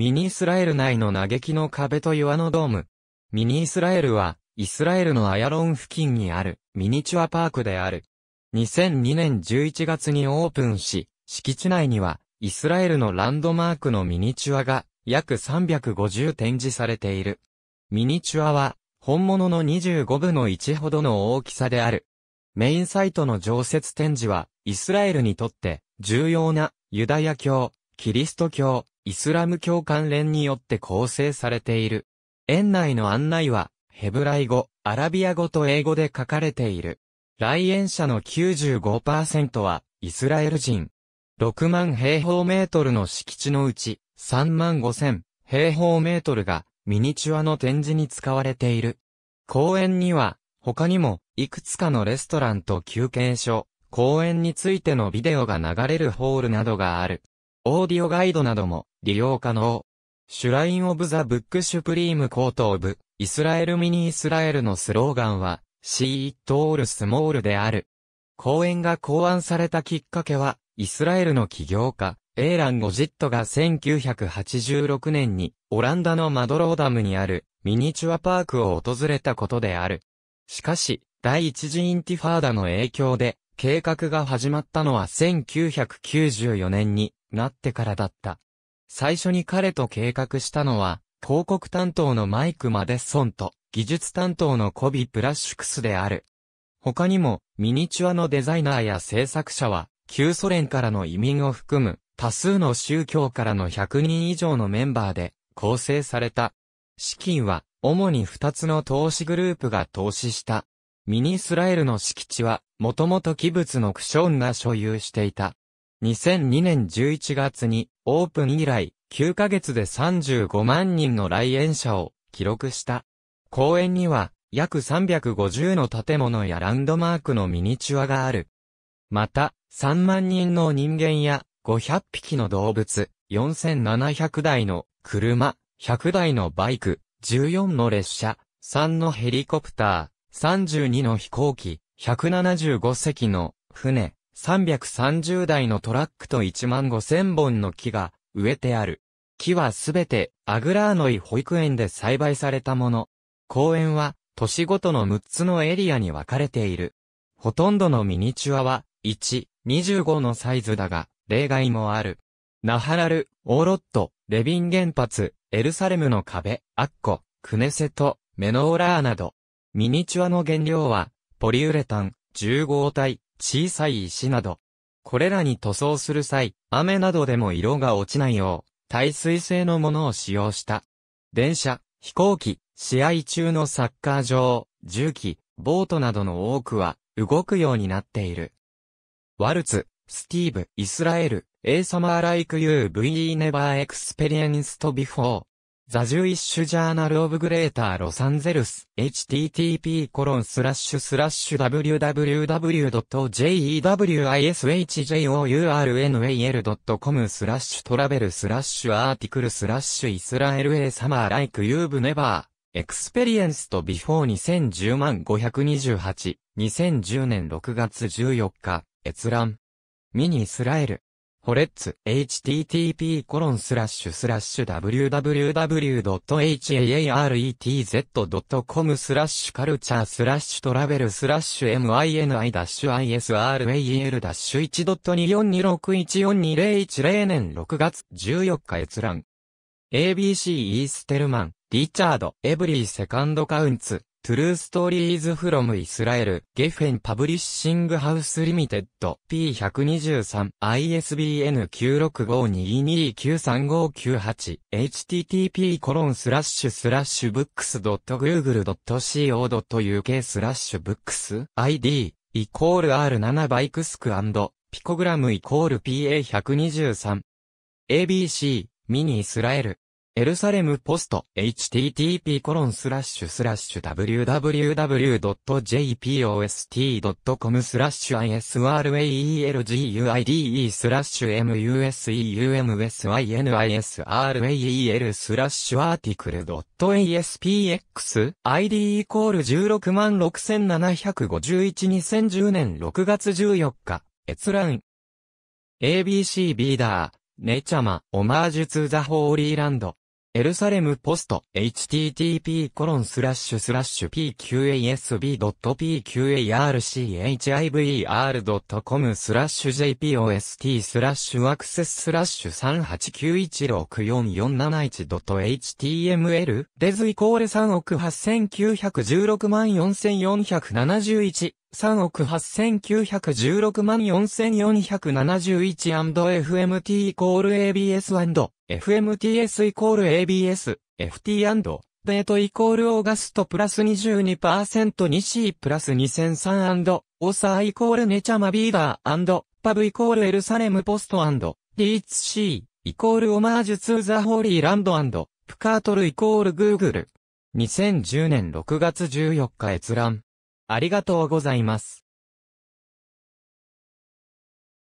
ミニイスラエル内の嘆きの壁と岩のドーム。ミニイスラエルは、イスラエルのアヤロン付近にあるミニチュアパークである。2002年11月にオープンし、敷地内には、イスラエルのランドマークのミニチュアが約350展示されている。ミニチュアは、本物の25分の1ほどの大きさである。メインサイトの常設展示は、イスラエルにとって重要なユダヤ教、キリスト教、イスラム教関連によって構成されている。園内の案内は、ヘブライ語、アラビア語と英語で書かれている。来園者の95%は、イスラエル人。6万平方メートルの敷地のうち、3万5千平方メートルが、ミニチュアの展示に使われている。公園には、他にも、いくつかのレストランと休憩所、公園についてのビデオが流れるホールなどがある。オーディオガイドなども利用可能。シュライン・オブ・ザ・ブック・シュプリーム・コート・オブ・イスラエル・ミニ・イスラエルのスローガンは、シー・トール・スモールである。公演が考案されたきっかけは、イスラエルの起業家、エーラン・ゴジットが1986年に、オランダのマドローダムにある、ミニチュアパークを訪れたことである。しかし、第一次インティファーダの影響で、計画が始まったのは1994年になってからだった。最初に彼と計画したのは、広告担当のマイク・マデソンと、技術担当のコビ・プラッシュクスである。他にも、ミニチュアのデザイナーや制作者は、旧ソ連からの移民を含む、多数の宗教からの100人以上のメンバーで、構成された。資金は、主に2つの投資グループが投資した。ミニスラエルの敷地は、もともと器物のクションが所有していた。2002年11月に、オープン以来、9ヶ月で35万人の来園者を記録した。公園には、約350の建物やランドマークのミニチュアがある。また、3万人の人間や500匹の動物、4700台の車、100台のバイク、14の列車、3のヘリコプター、32の飛行機、175隻の船、330台のトラックと1万5千本の木が植えてある。木はすべてアグラーノイ保育園で栽培されたもの。公園は都市ごとの6つのエリアに分かれている。ほとんどのミニチュアは1、25のサイズだが、例外もある。ナハラル、オーロット、レビン原発、エルサレムの壁、アッコ、クネセト、メノーラーなど、ミニチュアの原料は、ポリウレタン、重合体、小さい石など。これらに塗装する際、雨などでも色が落ちないよう、耐水性のものを使用した。電車、飛行機、試合中のサッカー場、重機、ボートなどの多くは、動くようになっている。ワルツ、スティーブ、イスラエル、A Summer Like You VE Never Experienced Before ザジュイッシュジャーナルオブグレーターロサンゼルス、http コロンスラッシュスラッシュ www.jewishjournal.com スラッシュトラベルスラッシュアーティクルスラッシュイスラエルエサマーライクユーブネバーエクスペリエンスとビフォー2010万528、2010年6月14日、閲覧。ミニイスラエル。ホレッツ、http://www.haretz.com コロンススララッッシシュュスラッシュカルチャースラッシュトラベルスラッシュ m i n i i s r a e l 1 2 4 2 6 1 4 2 0 1 0年6月14日閲覧。ABC イーステルマン、リチャード、エブリーセカンドカウンツ。トゥルーストーリーズフロムイスラエル、ゲフェンパブリッシングハウスリミテッド、P123、ISBN 96522935598、http コロンスラッシュスラッシュブックス .google.co.uk スラッシュブックス ID、イコール R7 バイクスクピコグラムイコール PA123。ABC、ミニイスラエル。エルサレムポスト http://www.jpost.com スラッシュ israelguide スラッシュ m u s e u m s i n i s r a e l スラッシュアーティクル .aspx id イコール166,7512010年6月14日閲覧 ABC ビーダーネチャマ、オマージュツーザホーリーランド。エルサレムポスト h t t p コロンススララッッシシュュ p q a s b p q a r c h i v r c o m スラッシュ jpost スラッシュアクセススラッシュ 38916447.html デズイコール3億8916万4471 3億8916万 4471&FMT イコール ABS&FMTS イコール ABS、FT& デートイコールオーガストプラス 22%2C プラス 2003& オーサーイコールネチャマビーダーパブイコールエルサレムポストリーツ C イコールオマージュツーザホーリーランドプカートルイコールグーグル2010年6月14日閲覧ありがとうございます。